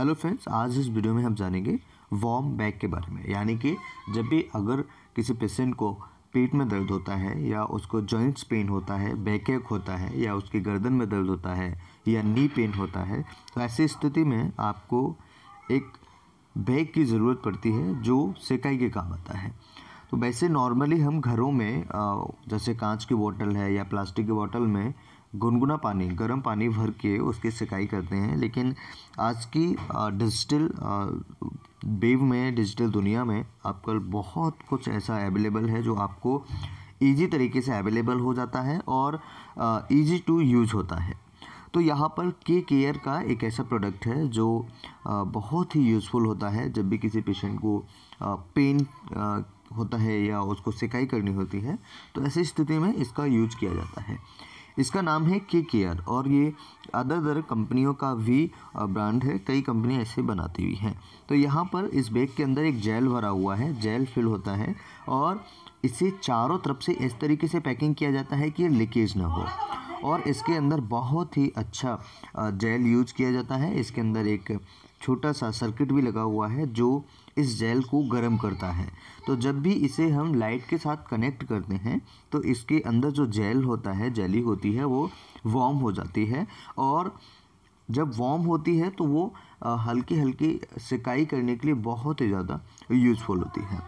hello friends आज इस video में हम जानेंगे वॉम बैग के बारे में यानी कि जब भी अगर किसी पेशेंट को पेट में दर्द होता है या उसको जॉइंट्स पेन होता है बैक एक होता है या उसके गर्दन में दर्द होता है या नी पेन होता है तो ऐसी स्थिति में आपको एक बैग की ज़रूरत पड़ती है जो सिकाई के काम आता है तो वैसे नॉर्मली हम घरों में जैसे कांच की बोतल है या प्लास्टिक की बोतल में गुनगुना पानी गर्म पानी भर के उसकी सिकाई करते हैं लेकिन आज की डिजिटल वेव में डिजिटल दुनिया में आजकल बहुत कुछ ऐसा अवेलेबल है जो आपको ईजी तरीके से अवेलेबल हो जाता है और ईजी टू यूज होता है तो यहाँ पर के केयर का एक ऐसा प्रोडक्ट है जो बहुत ही यूज़फुल होता है जब भी किसी पेशेंट को पेन होता है या उसको सिकाई करनी होती है तो ऐसी स्थिति में इसका यूज किया जाता है इसका नाम है के के आर और ये अदर अदर कंपनियों का भी ब्रांड है कई कंपनियाँ ऐसे बनाती हुई हैं तो यहाँ पर इस बैग के अंदर एक जेल भरा हुआ है जेल फिल होता है और इसे चारों तरफ से इस तरीके से पैकिंग किया जाता है कि लीकेज ना हो और इसके अंदर बहुत ही अच्छा जेल यूज किया जाता है इसके अंदर एक छोटा सा सर्किट भी लगा हुआ है जो इस जेल को गर्म करता है तो जब भी इसे हम लाइट के साथ कनेक्ट करते हैं तो इसके अंदर जो जेल होता है जेली होती है वो वार्म हो जाती है और जब वॉम होती है तो वो हल्की हल्की सिकाई करने के लिए बहुत ही ज़्यादा यूज़फुल होती है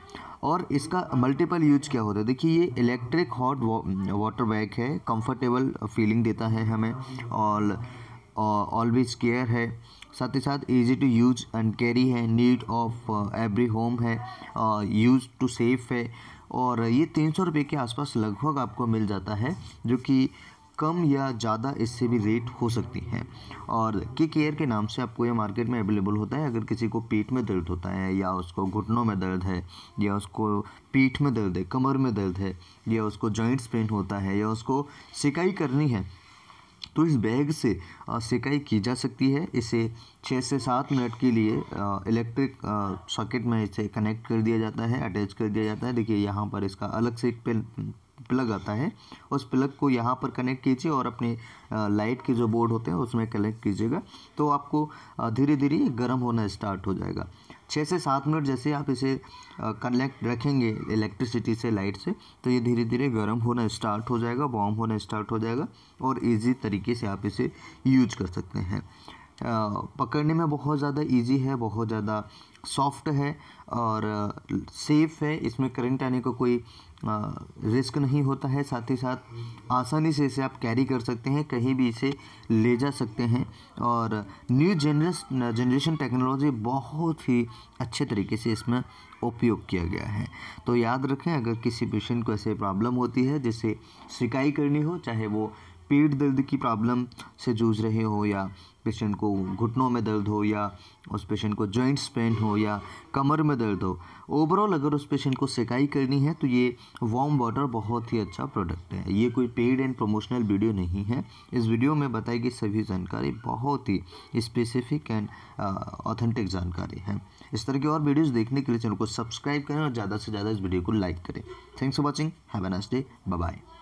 और इसका मल्टीपल यूज क्या होता है देखिए ये इलेक्ट्रिक हॉट वाटर बैग है कंफर्टेबल फीलिंग देता है हमें और ऑलवेज केयर है साथ ही साथ easy to use and carry है नीड ऑफ एवरी होम है यूज टू सेफ है और ये तीन सौ रुपये के आसपास लगभग आपको मिल जाता है जो कि कम या ज़्यादा इससे भी रेट हो सकती हैं और के केयर के नाम से आपको ये मार्केट में अवेलेबल होता है अगर किसी को पेट में दर्द होता है या उसको घुटनों में दर्द है या उसको पीठ में दर्द है कमर में दर्द है या उसको जॉइंट्स पेन होता है या उसको सिकाई करनी है तो इस बैग से सिकाई की जा सकती है इसे छः से सात मिनट के लिए इलेक्ट्रिक सॉकेट में इसे कनेक्ट कर दिया जाता है अटैच कर दिया जाता है देखिए यहाँ पर इसका अलग से एक पेन प्लग आता है उस प्लग को यहाँ पर कनेक्ट कीजिए और अपने लाइट के जो बोर्ड होते हैं उसमें कनेक्ट कीजिएगा तो आपको धीरे धीरे गर्म होना स्टार्ट हो जाएगा छः से सात मिनट जैसे आप इसे कनेक्ट रखेंगे इलेक्ट्रिसिटी से लाइट से तो ये धीरे धीरे गर्म होना स्टार्ट हो जाएगा वार्म होना स्टार्ट हो जाएगा और इजी तरीके से आप इसे यूज कर सकते हैं पकड़ने में बहुत ज़्यादा इजी है बहुत ज़्यादा सॉफ्ट है और सेफ़ है इसमें करंट आने का को कोई रिस्क नहीं होता है साथ ही साथ आसानी से इसे आप कैरी कर सकते हैं कहीं भी इसे ले जा सकते हैं और न्यू जनरेस जनरेशन टेक्नोलॉजी बहुत ही अच्छे तरीके से इसमें उपयोग किया गया है तो याद रखें अगर किसी पेशेंट को ऐसे प्रॉब्लम होती है जिसे शिकाई करनी हो चाहे वो पेट दर्द की प्रॉब्लम से जूझ रहे हो या पेशेंट को घुटनों में दर्द हो या उस पेशेंट को जॉइंट्स पेन हो या कमर में दर्द हो ओवरऑल अगर उस पेशेंट को सिकाई करनी है तो ये वार्म वाटर बहुत ही अच्छा प्रोडक्ट है ये कोई पेड एंड प्रमोशनल वीडियो नहीं है इस वीडियो में बताई गई सभी जानकारी बहुत ही स्पेसिफिक एंड ऑथेंटिक जानकारी है इस तरह की और वीडियोज़ देखने के लिए चैनल को सब्सक्राइब करें और ज़्यादा से ज़्यादा इस वीडियो को लाइक करें thanks for watching have nice day bye